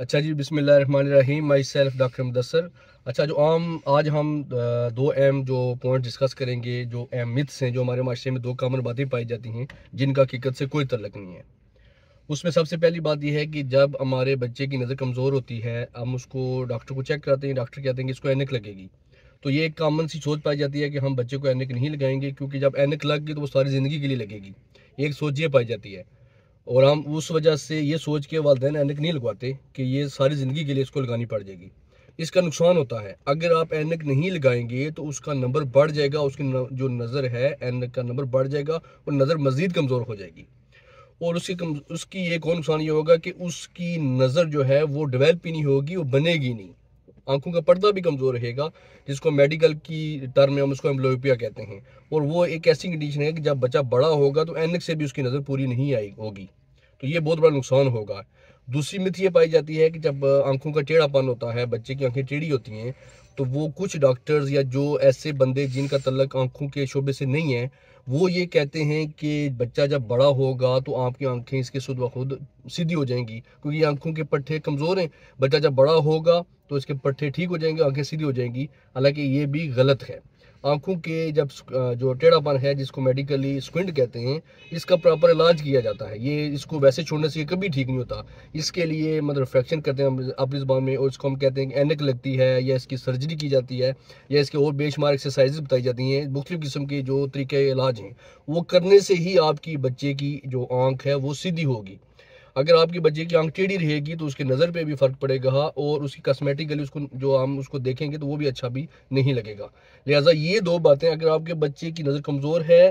अच्छा जी बिसमीम my self doctor Mudassar अच्छा जो आम आज हम दो एम जो पॉइंट डिस्कस करेंगे जो एम मिथ्स हैं जो हमारे माशरे में दो कामन बातें पाई जाती हैं जिनका हकीकत से कोई तलक नहीं है उसमें सबसे पहली बात यह है कि जब हमारे बच्चे की नज़र कमज़ोर होती है हम उसको डॉक्टर को चेक कराते हैं डॉक्टर कहते हैं कि इसको एनक लगेगी तो ये एक कामन सी सोच पाई जाती है कि हम बच्चे को एनक नहीं लगाएंगे क्योंकि जब एनक लग गई तो वो सारी ज़िंदगी के लिए लगेगी एक सोच ये पाई जाती है और हम उस वजह से ये सोच के वालदेन ऐनक नहीं लगवाते कि ये सारी ज़िंदगी के लिए इसको लगानी पड़ जाएगी इसका नुकसान होता है अगर आप ऐनक नहीं लगाएंगे तो उसका नंबर बढ़ जाएगा उसकी न, जो नज़र है ऐनक का नंबर बढ़ जाएगा और नज़र मज़ीद कमज़ोर हो जाएगी और उसकी कम उसकी एक और नुकसान ये होगा कि उसकी नज़र जो है वो डिवेल्प ही नहीं होगी वो बनेगी नहीं आंखों का पर्दा भी कमज़ोर रहेगा जिसको मेडिकल की टर्म में हम उसको एम्बलोपिया कहते हैं और वो एक ऐसी कंडीशन है कि जब बच्चा बड़ा होगा तो एनक से भी उसकी नज़र पूरी नहीं आई होगी तो ये बहुत बड़ा नुकसान होगा दूसरी मिथ ये पाई जाती है कि जब आंखों का टेढ़ापन होता है बच्चे की आंखें टेढ़ी होती हैं तो वो कुछ डॉक्टर्स या जो ऐसे बंदे जिनका तलक आंखों के शोबे से नहीं है वो ये कहते हैं कि बच्चा जब बड़ा होगा तो आपकी आंखें इसके शुद्ध खुद सीधी हो जाएंगी क्योंकि आंखों के पट्ठे कमज़ोर हैं बच्चा जब बड़ा होगा तो इसके पट्ठे ठीक हो जाएंगे आंखें सीधी हो जाएंगी हालांकि ये भी गलत है आँखों के जब जो टेढ़ापन है जिसको मेडिकली स्क्विंट कहते हैं इसका प्रॉपर इलाज किया जाता है ये इसको वैसे छोड़ने से कभी ठीक नहीं होता इसके लिए मतलब फ्रैक्चर करते हैं अपनी जबान में और इसको हम कहते हैं कि एनक लगती है या इसकी सर्जरी की जाती है या इसके और बेशुमार एक्सरसाइज बताई जाती हैं मुख्तु किस्म के जो तरीके इलाज हैं वो करने से ही आपकी बच्चे की जो आँख है वो सीधी होगी अगर आपकी बच्चे की आंख टेढ़ी रहेगी तो उसकी नज़र पे भी फ़र्क पड़ेगा और उसकी कस्मेटिकली उसको जो हम उसको देखेंगे तो वो भी अच्छा भी नहीं लगेगा लिहाजा ये दो बातें अगर आपके बच्चे की नज़र कमज़ोर है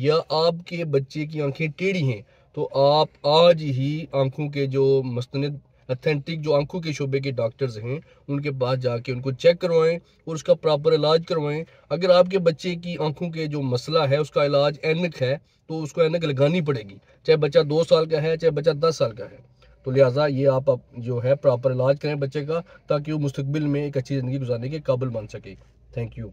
या आपके बच्चे की आंखें टेढ़ी हैं तो आप आज ही आंखों के जो मस्तनद अथेंटिक जो आंखों के शोबे के डॉक्टर्स हैं उनके पास जाके उनको चेक करवाएं और उसका प्रॉपर इलाज करवाएं अगर आपके बच्चे की आंखों के जो मसला है उसका इलाज एनक है तो उसको एनक लगानी पड़ेगी चाहे बच्चा दो साल का है चाहे बच्चा दस साल का है तो लिहाजा ये आप, जो है प्रॉपर इलाज करें बच्चे का ताकि वो मुस्तबिल में एक अच्छी ज़िंदगी गुजारने के काबिल बन सके थैंक यू